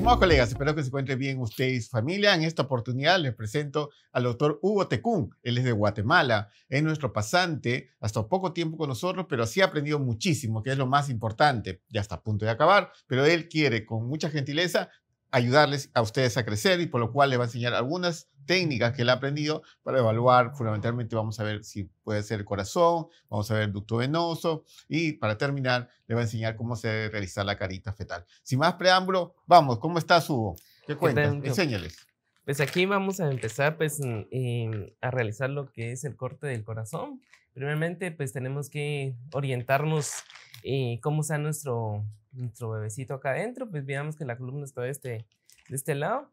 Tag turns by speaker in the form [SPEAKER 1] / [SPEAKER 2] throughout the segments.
[SPEAKER 1] Estimados colegas, espero que se encuentren bien ustedes, familia. En esta oportunidad les presento al doctor Hugo Tecún. Él es de Guatemala, es nuestro pasante, hasta poco tiempo con nosotros, pero sí ha aprendido muchísimo, que es lo más importante. Ya está a punto de acabar, pero él quiere con mucha gentileza ayudarles a ustedes a crecer y por lo cual le va a enseñar algunas técnicas que él ha aprendido para evaluar, fundamentalmente vamos a ver si puede ser el corazón, vamos a ver el ducto venoso y para terminar le va a enseñar cómo se debe realizar la carita fetal. Sin más preámbulo, vamos, ¿cómo estás Hugo?
[SPEAKER 2] ¿Qué cuentas? Enséñales. Pues aquí vamos a empezar pues a realizar lo que es el corte del corazón. Primeramente pues tenemos que orientarnos eh, cómo está nuestro, nuestro bebecito acá adentro. Pues veamos que la columna está este, de este lado.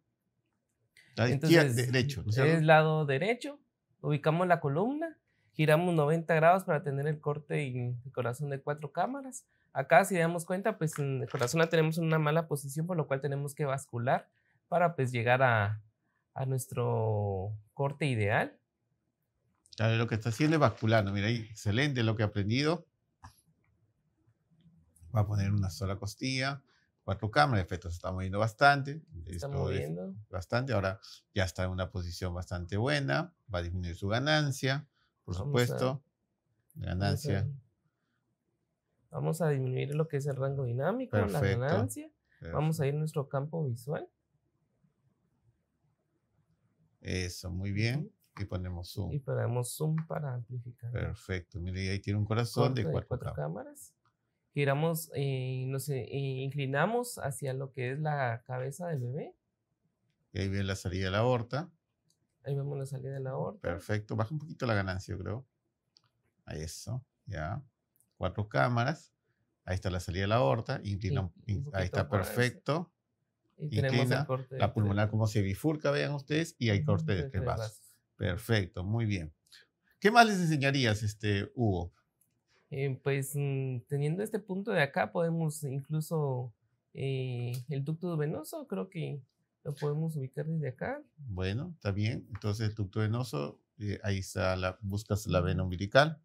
[SPEAKER 1] Entonces, derecho. es,
[SPEAKER 2] lado derecho, ubicamos la columna, giramos 90 grados para tener el corte y el corazón de cuatro cámaras. Acá, si damos cuenta, pues en el corazón la tenemos en una mala posición, por lo cual tenemos que bascular para pues llegar a, a nuestro corte ideal.
[SPEAKER 1] Claro, lo que está haciendo es basculando. Mira, ahí, excelente lo que ha aprendido. Va a poner una sola costilla cuatro cámaras, se está moviendo bastante. Está moviendo. bastante, ahora ya está en una posición bastante buena, va a disminuir su ganancia, por supuesto.
[SPEAKER 2] Ganancia. Vamos a... disminuir lo que es el rango dinámico, la ganancia. Vamos a ir a nuestro campo visual.
[SPEAKER 1] Eso, muy bien. Y ponemos zoom. Y
[SPEAKER 2] ponemos zoom para amplificar.
[SPEAKER 1] Perfecto. Mire, ahí tiene un corazón de cuatro,
[SPEAKER 2] cámaras giramos, eh, nos eh, inclinamos hacia lo que es la cabeza del bebé.
[SPEAKER 1] Y ahí viene la salida de la aorta.
[SPEAKER 2] Ahí vemos la salida de la aorta.
[SPEAKER 1] Perfecto, baja un poquito la ganancia, yo creo. Ahí eso, ya. Cuatro cámaras. Ahí está la salida de la aorta. Inclina, ahí está perfecto. Y tenemos inclina, la pulmonar como se bifurca, vean ustedes, y hay corte de tres Perfecto, muy bien. ¿Qué más les enseñarías, este, Hugo?
[SPEAKER 2] Eh, pues mm, teniendo este punto de acá podemos incluso eh, el ducto venoso, creo que lo podemos ubicar desde acá.
[SPEAKER 1] Bueno, está bien. Entonces el ducto venoso, eh, ahí está, buscas la vena umbilical.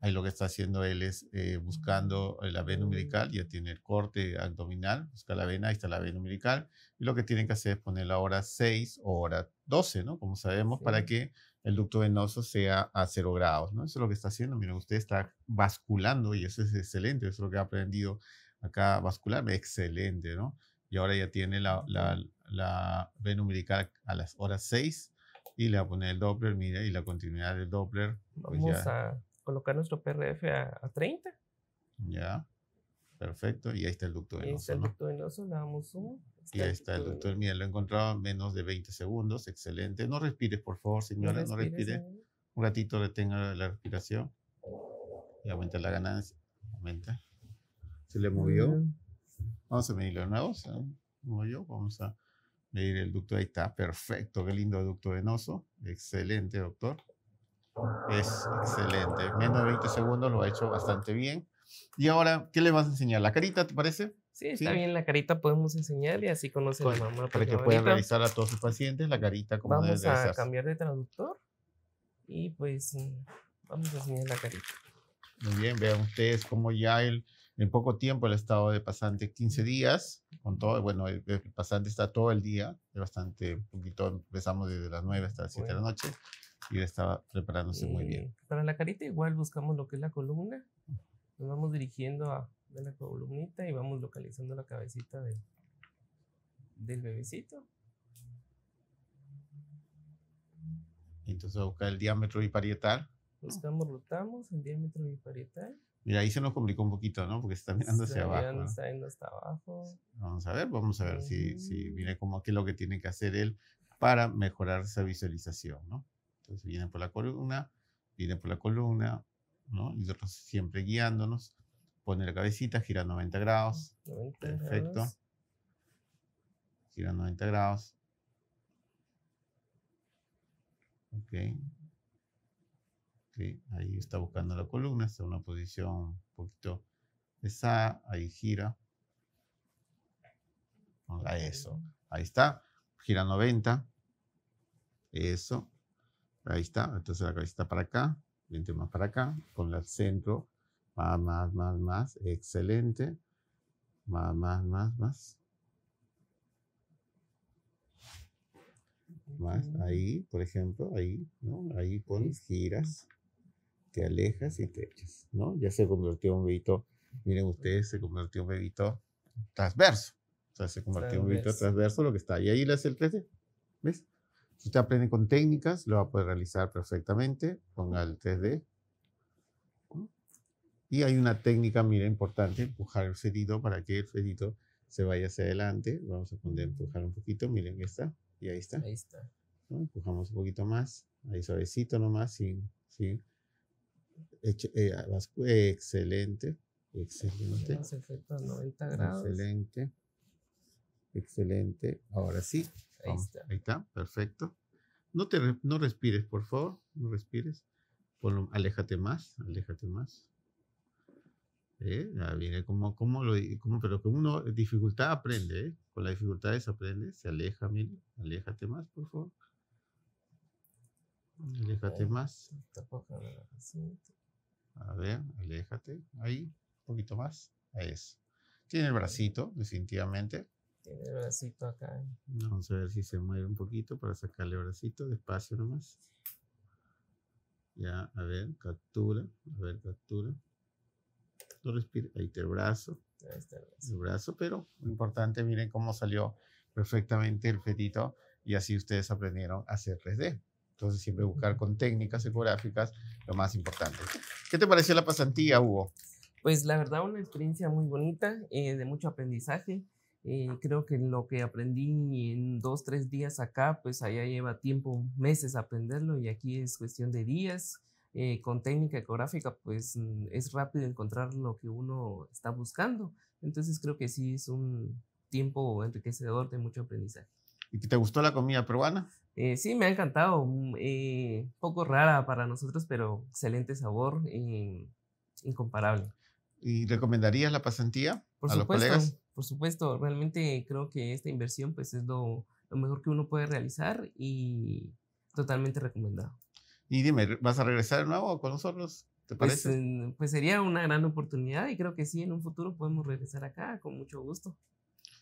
[SPEAKER 1] Ahí lo que está haciendo él es buscando la vena umbilical, ya tiene el corte abdominal, busca la vena, ahí está la vena umbilical. Y lo que tienen que hacer es poner la hora 6 o hora 12, ¿no? Como sabemos, para que el ducto venoso sea a cero grados, ¿no? Eso es lo que está haciendo. Mira, usted está basculando y eso es excelente. Eso es lo que ha aprendido acá bascular. Excelente, ¿no? Y ahora ya tiene la, la, la a las horas 6 y le va a poner el Doppler, mira, y la continuidad del Doppler. Pues Vamos
[SPEAKER 2] a colocar nuestro PRF a, a 30.
[SPEAKER 1] Ya. Perfecto, y ahí está el ducto venoso. Ahí está el
[SPEAKER 2] ducto venoso, le damos
[SPEAKER 1] Y ahí está el ducto venoso. Mira, lo encontrado en menos de 20 segundos, excelente. No respires, por favor, señora, no respire. Un ratito detenga la respiración y aumenta la ganancia. Aumenta. Se le movió. Vamos a medirlo de nuevo. Vamos a medir el ducto. Ahí está, perfecto. Qué lindo ducto venoso. Excelente, doctor es excelente. Menos de 20 segundos lo ha hecho bastante bien. Y ahora, ¿qué le vas a enseñar? ¿La carita, te parece?
[SPEAKER 2] Sí, está bien, la carita podemos enseñar así conoce la mamá. Para que puedan revisar
[SPEAKER 1] a todos sus pacientes la carita como Vamos a cambiar
[SPEAKER 2] de traductor y pues mm, vamos a enseñar la carita.
[SPEAKER 1] Muy bien, vean ustedes cómo ya en poco tiempo el estado de pasante, 15 días, con todo, bueno, el, pasante está todo el día, bastante poquito, empezamos desde las 9 hasta las 7 de la noche y estaba preparándose muy bien. Eh,
[SPEAKER 2] para la carita igual buscamos lo que es la columna, nos vamos dirigiendo a, la columnita y vamos localizando la cabecita del, del bebecito.
[SPEAKER 1] Entonces busca el diámetro biparietal.
[SPEAKER 2] Buscamos, rotamos el diámetro biparietal.
[SPEAKER 1] Mira, ahí se nos complicó un poquito, ¿no? Porque se está mirando hacia abajo. ¿no? Está
[SPEAKER 2] mirando hasta abajo.
[SPEAKER 1] Vamos a ver, vamos a ver si, si viene cómo qué es lo que tiene que hacer él para mejorar esa visualización, ¿no? Entonces viene por la columna, viene por la columna, ¿no? Y nosotros siempre guiándonos. Pone la cabecita, gira 90 grados. Perfecto. Gira 90 grados. Ok. Ahí está buscando la columna, está en una posición un poquito esa, ahí gira. Ponga eso. Ahí está. Gira 90. Eso. Ahí está. Entonces la está para acá, 20 más para acá, con el centro. Más, más, más, más. Excelente. Más, más, más, más. Más. Ahí, por ejemplo, ahí, ¿no? Ahí pones, giras, te alejas y te echas, ¿no? Ya se convirtió en un bebito. Miren ustedes, se convirtió en un bebito transverso. O sea, se convirtió en un bebito transverso lo que está ahí. Ahí le hace el 3 ¿Ves? Si usted aprende con técnicas, lo va a poder realizar perfectamente. Ponga el 3D. Y hay una técnica, mira, importante, empujar el fetito para que el fedito se vaya hacia adelante. Vamos a poner, empujar un poquito, miren, está. Y ahí está. Empujamos un poquito más, ahí suavecito nomás, sin, sin, eh, excelente. Excelente. Excelente. Excelente. Ahora sí. Ahí está. perfecto. No, te, no respires, por favor. No respires. aléjate más, aléjate más. Eh, ya viene como, como lo, como, pero que uno dificultad aprende, ¿eh? con las dificultades aprende, se aleja, mire, aléjate más, por favor.
[SPEAKER 2] Aléjate oh, más.
[SPEAKER 1] A ver, aléjate, ahí, un poquito más, ahí es, Tiene el bracito, definitivamente, acá. Vamos a ver si se mueve un poquito para sacarle el bracito, despacio nomás. Ya, a ver, captura, a ver, captura. No respira, ahí te brazo. el brazo. pero lo importante, miren cómo salió perfectamente el fetito y así ustedes aprendieron a hacer 3D. Entonces, siempre
[SPEAKER 2] buscar con técnicas ecográficas lo más importante. ¿Qué te pareció la pasantía, Hugo? Pues la verdad, una experiencia muy bonita, eh, de mucho aprendizaje. Eh, creo que lo que aprendí en dos, tres días acá, pues allá lleva tiempo, meses aprenderlo y aquí es cuestión de días. Eh, con técnica ecográfica, pues mm, es rápido encontrar lo que uno está buscando. Entonces creo que sí es un tiempo enriquecedor de mucho aprendizaje. ¿Y te gustó la comida peruana? Eh, sí, me ha encantado. Un mm, poco rara para nosotros, pero excelente sabor, incomparable.
[SPEAKER 1] ¿Y recomendarías la pasantía Por a los colegas?
[SPEAKER 2] por supuesto, realmente creo que esta inversión pues es lo, mejor que uno puede realizar y totalmente recomendado.
[SPEAKER 1] Y dime, ¿vas a regresar de nuevo con nosotros? ¿Te pues, parece?
[SPEAKER 2] Pues sería una gran oportunidad y creo que sí, en un futuro podemos regresar acá con mucho gusto.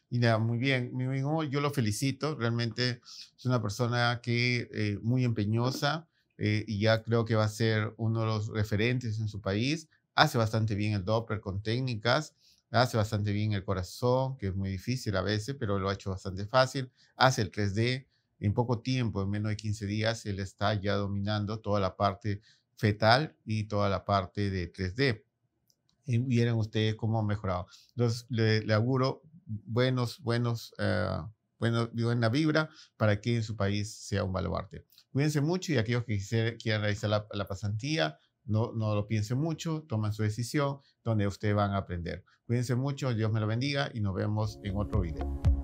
[SPEAKER 1] Y nada, muy bien, mi amigo, yo lo felicito, realmente es una persona que eh, muy empeñosa eh, y ya creo que va a ser uno de los referentes en su país, hace bastante bien el Doppler con técnicas Hace bastante bien el corazón, que es muy difícil a veces, pero lo ha hecho bastante fácil. Hace el 3D. En poco tiempo, en menos de 15 días, él está ya dominando toda la parte fetal y toda la parte de 3D. Y vieron ustedes cómo ha mejorado. Entonces, le, auguro buenos, buenos, eh, buenos, buena vibra para que en su país sea un baluarte. Cuídense mucho y aquellos que quieran realizar la, la pasantía, no, no lo piensen mucho, toman su decisión, donde ustedes van a aprender. Cuídense mucho, Dios me lo bendiga y nos vemos en otro video.